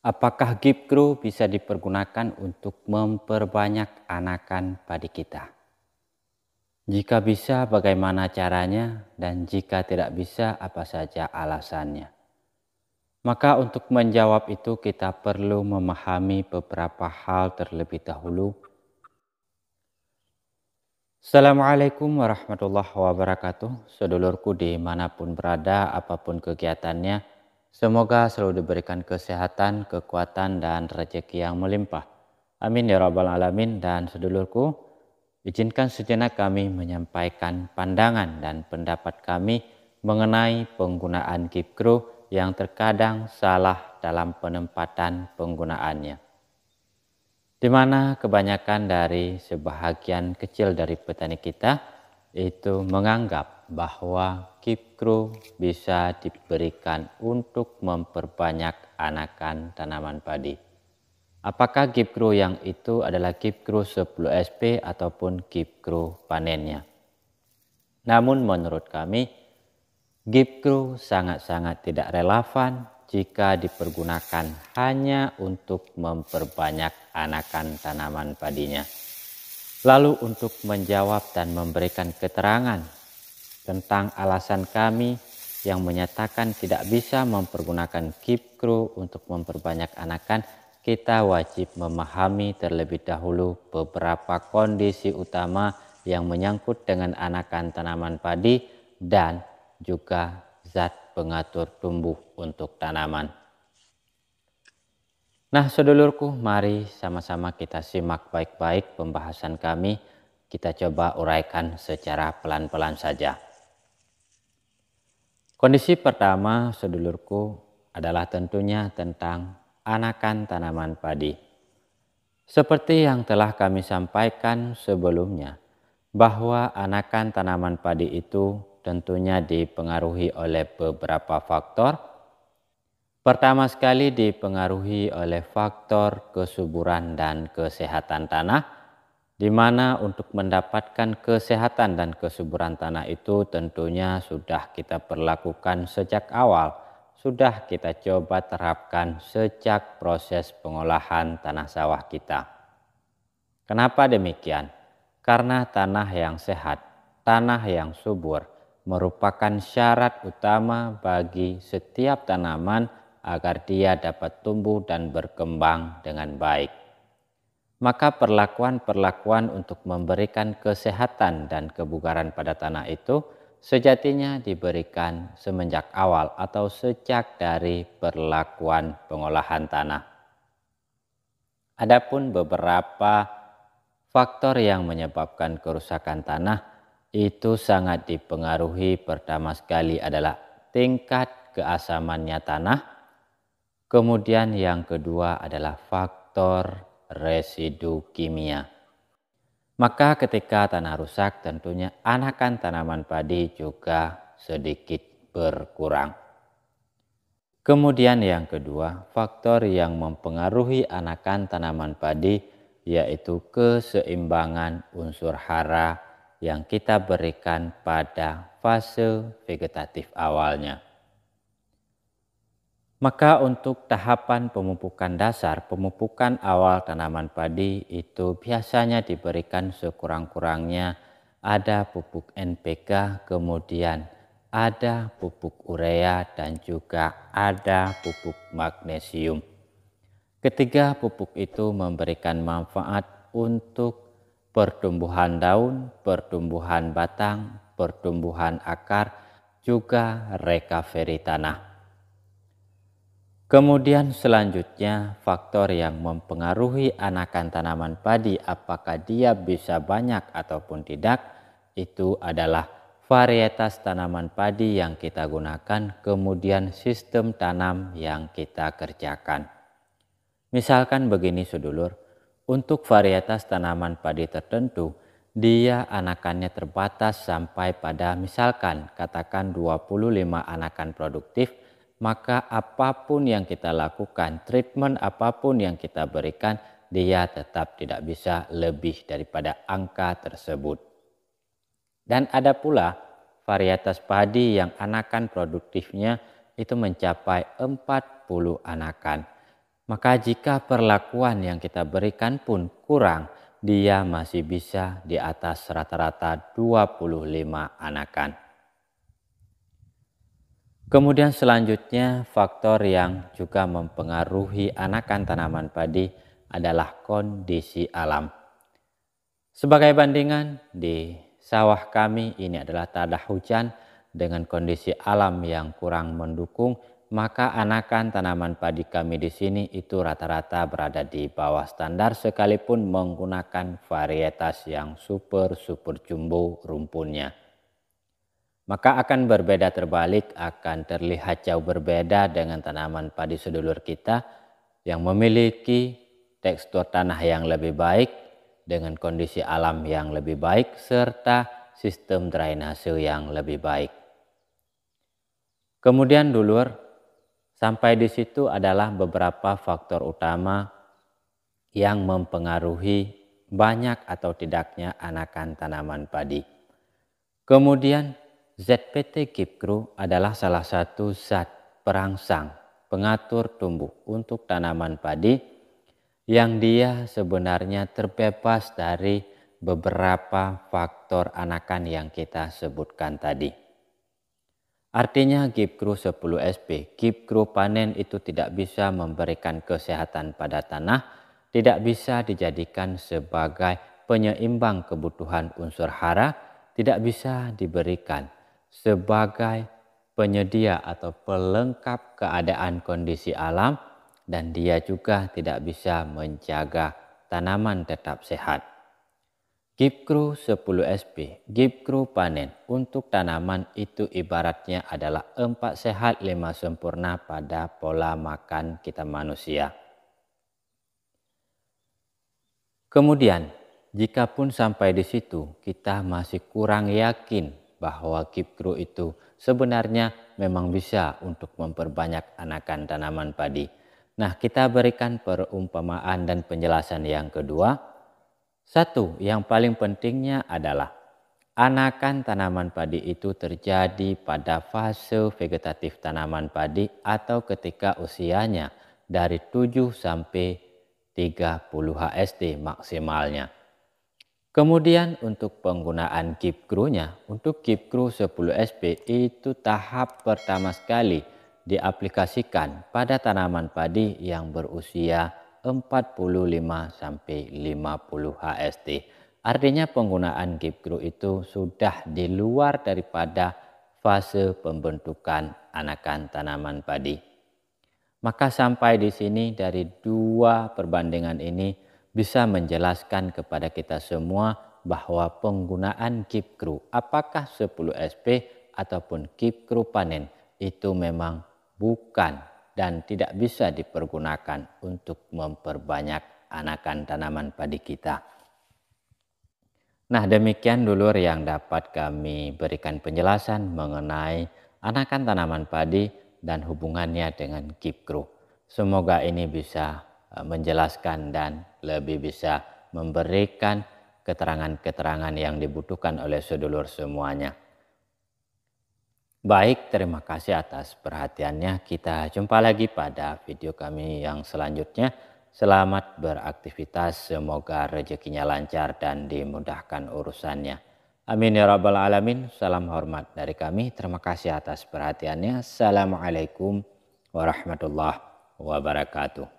apakah gift crew bisa dipergunakan untuk memperbanyak anakan padi kita? Jika bisa, bagaimana caranya? Dan jika tidak bisa, apa saja alasannya? Maka untuk menjawab itu kita perlu memahami beberapa hal terlebih dahulu. Assalamualaikum warahmatullahi wabarakatuh. Sedulurku dimanapun berada, apapun kegiatannya, Semoga selalu diberikan kesehatan, kekuatan, dan rezeki yang melimpah. Amin ya Rabbal 'Alamin. Dan sedulurku, izinkan sejenak kami menyampaikan pandangan dan pendapat kami mengenai penggunaan Kipkru yang terkadang salah dalam penempatan penggunaannya. Di mana kebanyakan dari sebahagian kecil dari petani kita itu menganggap bahwa kipkru bisa diberikan untuk memperbanyak anakan tanaman padi. Apakah kipkru yang itu adalah kipkru 10 SP ataupun kipkru panennya? Namun menurut kami, kipkru sangat-sangat tidak relevan jika dipergunakan hanya untuk memperbanyak anakan tanaman padinya lalu untuk menjawab dan memberikan keterangan tentang alasan kami yang menyatakan tidak bisa mempergunakan kipkru untuk memperbanyak anakan, kita wajib memahami terlebih dahulu beberapa kondisi utama yang menyangkut dengan anakan tanaman padi dan juga zat pengatur tumbuh untuk tanaman. Nah, sedulurku, mari sama-sama kita simak baik-baik pembahasan kami. Kita coba uraikan secara pelan-pelan saja. Kondisi pertama, sedulurku, adalah tentunya tentang anakan tanaman padi. Seperti yang telah kami sampaikan sebelumnya, bahwa anakan tanaman padi itu tentunya dipengaruhi oleh beberapa faktor Pertama sekali dipengaruhi oleh faktor kesuburan dan kesehatan tanah, di mana untuk mendapatkan kesehatan dan kesuburan tanah itu tentunya sudah kita perlakukan sejak awal, sudah kita coba terapkan sejak proses pengolahan tanah sawah kita. Kenapa demikian? Karena tanah yang sehat, tanah yang subur, merupakan syarat utama bagi setiap tanaman agar dia dapat tumbuh dan berkembang dengan baik. Maka perlakuan-perlakuan untuk memberikan kesehatan dan kebugaran pada tanah itu sejatinya diberikan semenjak awal atau sejak dari perlakuan pengolahan tanah. Adapun beberapa faktor yang menyebabkan kerusakan tanah itu sangat dipengaruhi pertama sekali adalah tingkat keasamannya tanah, Kemudian yang kedua adalah faktor residu kimia. Maka ketika tanah rusak tentunya anakan tanaman padi juga sedikit berkurang. Kemudian yang kedua, faktor yang mempengaruhi anakan tanaman padi yaitu keseimbangan unsur hara yang kita berikan pada fase vegetatif awalnya. Maka untuk tahapan pemupukan dasar, pemupukan awal tanaman padi itu biasanya diberikan sekurang-kurangnya ada pupuk NPK, kemudian ada pupuk urea dan juga ada pupuk magnesium. Ketiga pupuk itu memberikan manfaat untuk pertumbuhan daun, pertumbuhan batang, pertumbuhan akar, juga recovery tanah. Kemudian selanjutnya faktor yang mempengaruhi anakan tanaman padi apakah dia bisa banyak ataupun tidak itu adalah varietas tanaman padi yang kita gunakan kemudian sistem tanam yang kita kerjakan. Misalkan begini sedulur, untuk varietas tanaman padi tertentu dia anakannya terbatas sampai pada misalkan katakan 25 anakan produktif maka apapun yang kita lakukan, treatment apapun yang kita berikan, dia tetap tidak bisa lebih daripada angka tersebut. Dan ada pula varietas padi yang anakan produktifnya itu mencapai 40 anakan. Maka jika perlakuan yang kita berikan pun kurang, dia masih bisa di atas rata-rata 25 anakan. Kemudian selanjutnya faktor yang juga mempengaruhi anakan tanaman padi adalah kondisi alam. Sebagai bandingan di sawah kami ini adalah tadah hujan dengan kondisi alam yang kurang mendukung maka anakan tanaman padi kami di sini itu rata-rata berada di bawah standar sekalipun menggunakan varietas yang super super jumbo rumpunnya maka akan berbeda terbalik, akan terlihat jauh berbeda dengan tanaman padi sedulur kita yang memiliki tekstur tanah yang lebih baik dengan kondisi alam yang lebih baik serta sistem drainase yang lebih baik. Kemudian dulur, sampai di situ adalah beberapa faktor utama yang mempengaruhi banyak atau tidaknya anakan tanaman padi. Kemudian ZPT Kipkru adalah salah satu zat perangsang pengatur tumbuh untuk tanaman padi yang dia sebenarnya terbebas dari beberapa faktor anakan yang kita sebutkan tadi. Artinya Gipkru 10SP, Gipkru panen itu tidak bisa memberikan kesehatan pada tanah, tidak bisa dijadikan sebagai penyeimbang kebutuhan unsur hara, tidak bisa diberikan sebagai penyedia atau pelengkap keadaan kondisi alam dan dia juga tidak bisa menjaga tanaman tetap sehat. Gipkru 10 SP, Gipkru panen untuk tanaman itu ibaratnya adalah empat sehat lima sempurna pada pola makan kita manusia. Kemudian, jikapun sampai di situ kita masih kurang yakin bahwa keep grow itu sebenarnya memang bisa untuk memperbanyak anakan tanaman padi. Nah, kita berikan perumpamaan dan penjelasan yang kedua. Satu, yang paling pentingnya adalah anakan tanaman padi itu terjadi pada fase vegetatif tanaman padi atau ketika usianya dari 7 sampai 30 HST maksimalnya. Kemudian untuk penggunaan Keep Crew-nya, untuk Keep Crew 10SP itu tahap pertama sekali diaplikasikan pada tanaman padi yang berusia 45 sampai 50 HST. Artinya penggunaan Keep Crew itu sudah di luar daripada fase pembentukan anakan tanaman padi. Maka sampai di sini dari dua perbandingan ini bisa menjelaskan kepada kita semua bahwa penggunaan keep crew, apakah 10 SP ataupun keep crew panen itu memang bukan dan tidak bisa dipergunakan untuk memperbanyak anakan tanaman padi kita. Nah demikian dulur yang dapat kami berikan penjelasan mengenai anakan tanaman padi dan hubungannya dengan keep crew. Semoga ini bisa Eh, menjelaskan dan lebih bisa memberikan keterangan-keterangan yang dibutuhkan oleh sedulur semuanya. Baik, terima kasih atas perhatiannya. Kita jumpa lagi pada video kami yang selanjutnya. Selamat beraktivitas, semoga rezekinya lancar dan dimudahkan urusannya. Amin ya Rabbal 'Alamin. Salam hormat dari kami. Terima kasih atas perhatiannya. Assalamualaikum warahmatullahi wabarakatuh.